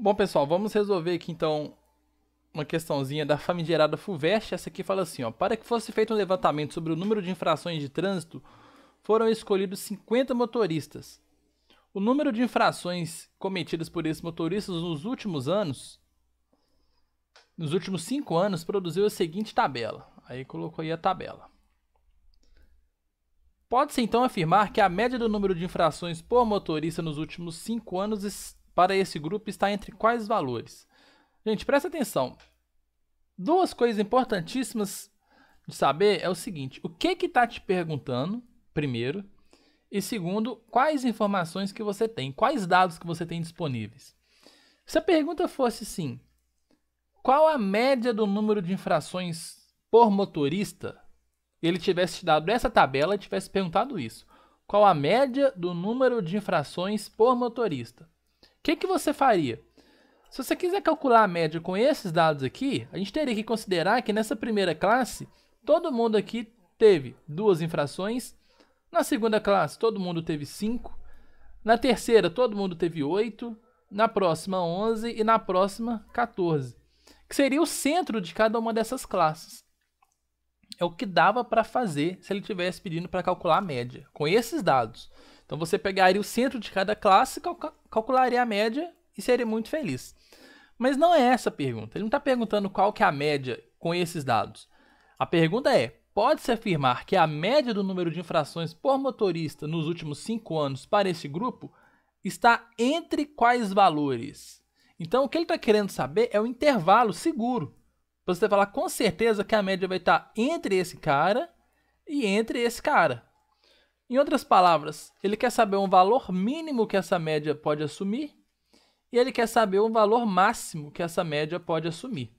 Bom, pessoal, vamos resolver aqui então uma questãozinha da famigerada FUVEST. Essa aqui fala assim, ó, para que fosse feito um levantamento sobre o número de infrações de trânsito, foram escolhidos 50 motoristas. O número de infrações cometidas por esses motoristas nos últimos anos, nos últimos 5 anos, produziu a seguinte tabela. Aí colocou aí a tabela. Pode-se então afirmar que a média do número de infrações por motorista nos últimos 5 anos para esse grupo está entre quais valores? Gente, presta atenção. Duas coisas importantíssimas de saber é o seguinte: o que que tá te perguntando, primeiro, e segundo, quais informações que você tem, quais dados que você tem disponíveis. Se a pergunta fosse sim, qual a média do número de infrações por motorista? Ele tivesse te dado essa tabela e tivesse perguntado isso. Qual a média do número de infrações por motorista? que, que você faria? Se você quiser calcular a média com esses dados aqui, a gente teria que considerar que nessa primeira classe, todo mundo aqui teve duas infrações. Na segunda classe, todo mundo teve cinco. Na terceira, todo mundo teve oito. Na próxima, onze. E na próxima, 14. Que seria o centro de cada uma dessas classes. É o que dava para fazer se ele tivesse pedindo para calcular a média com esses dados. Então você pegaria o centro de cada classe, calcularia a média e seria muito feliz. Mas não é essa a pergunta. Ele não está perguntando qual que é a média com esses dados. A pergunta é: pode-se afirmar que a média do número de infrações por motorista nos últimos cinco anos para esse grupo está entre quais valores? Então, o que ele está querendo saber é o intervalo seguro. Para você falar com certeza que a média vai estar tá entre esse cara e entre esse cara. Em outras palavras, ele quer saber um valor mínimo que essa média pode assumir e ele quer saber um valor máximo que essa média pode assumir.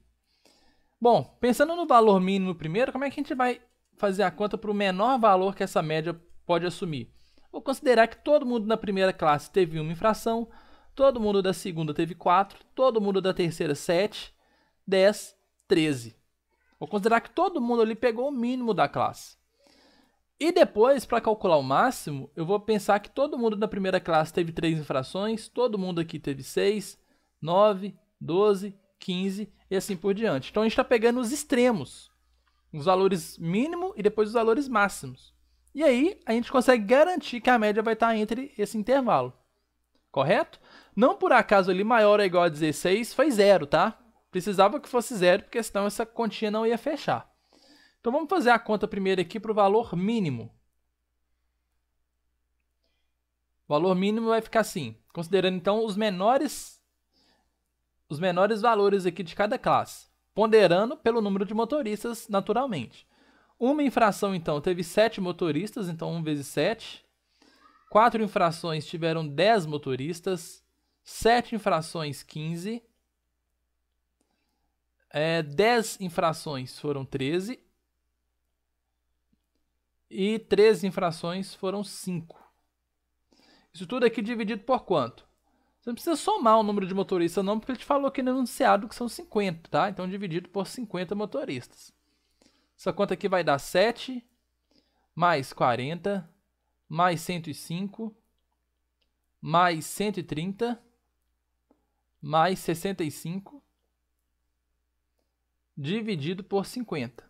Bom, pensando no valor mínimo primeiro, como é que a gente vai fazer a conta para o menor valor que essa média pode assumir? Vou considerar que todo mundo na primeira classe teve uma infração, todo mundo da segunda teve 4, todo mundo da terceira 7, 10, 13. Vou considerar que todo mundo ali pegou o mínimo da classe. E depois, para calcular o máximo, eu vou pensar que todo mundo da primeira classe teve 3 infrações, todo mundo aqui teve 6, 9, 12, 15 e assim por diante. Então a gente está pegando os extremos, os valores mínimo e depois os valores máximos. E aí a gente consegue garantir que a média vai estar tá entre esse intervalo, correto? Não por acaso ali maior ou igual a 16 foi zero, tá? Precisava que fosse zero, porque senão essa continha não ia fechar. Então vamos fazer a conta primeiro aqui para o valor mínimo. O valor mínimo vai ficar assim, considerando então os menores os menores valores aqui de cada classe, ponderando pelo número de motoristas naturalmente. Uma infração então teve 7 motoristas, então 1 vezes 7. 4 infrações tiveram 10 motoristas, 7 infrações 15. É, 10 infrações foram 13 e 13 infrações foram 5. Isso tudo aqui dividido por quanto? Você não precisa somar o número de motoristas não, porque ele te falou aqui no enunciado que são 50, tá? Então dividido por 50 motoristas. Essa conta aqui vai dar 7 mais 40 mais 105 mais 130 mais 65 dividido por 50.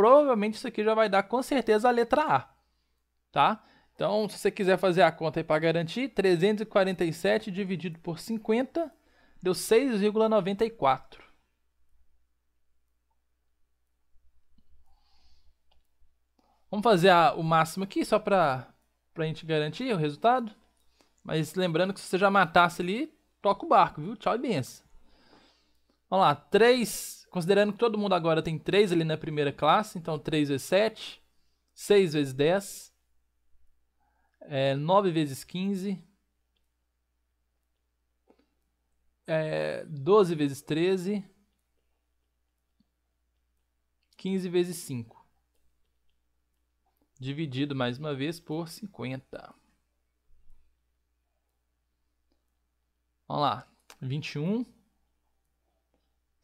provavelmente isso aqui já vai dar com certeza a letra A, tá? Então, se você quiser fazer a conta aí para garantir, 347 dividido por 50 deu 6,94. Vamos fazer a, o máximo aqui só para a gente garantir o resultado. Mas lembrando que se você já matasse ali, toca o barco, viu? Tchau e benção. Vamos lá, 3, considerando que todo mundo agora tem 3 ali na primeira classe, então 3 vezes 7, 6 vezes 10, é, 9 vezes 15, é, 12 vezes 13, 15 vezes 5. Dividido mais uma vez por 50. Vamos lá. 21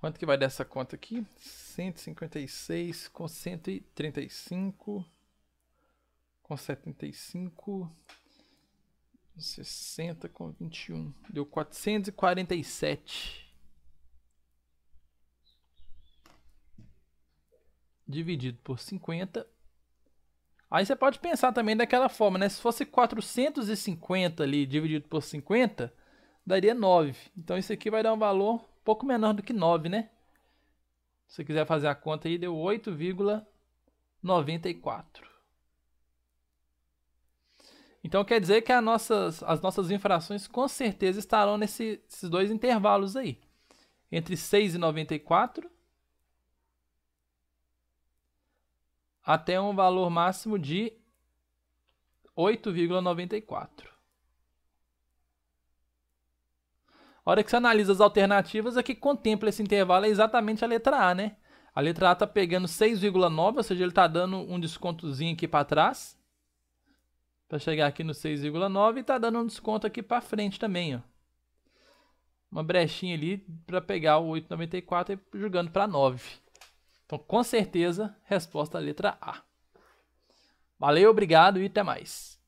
Quanto que vai dessa conta aqui? 156 com 135 com 75 60 com 21. Deu 447. Dividido por 50. Aí você pode pensar também daquela forma, né? Se fosse 450 ali dividido por 50, daria 9. Então isso aqui vai dar um valor pouco menor do que 9, né? Se você quiser fazer a conta aí, deu 8,94. Então quer dizer que nossas, as nossas infrações com certeza estarão nesses dois intervalos aí. Entre e 94. até um valor máximo de 8,94. A hora que você analisa as alternativas, a é que contempla esse intervalo é exatamente a letra A, né? A letra A está pegando 6,9, ou seja, ele está dando um descontozinho aqui para trás. Para chegar aqui no 6,9 e está dando um desconto aqui para frente também, ó. Uma brechinha ali para pegar o 8,94 e jogando para 9. Então, com certeza, resposta letra A. Valeu, obrigado e até mais.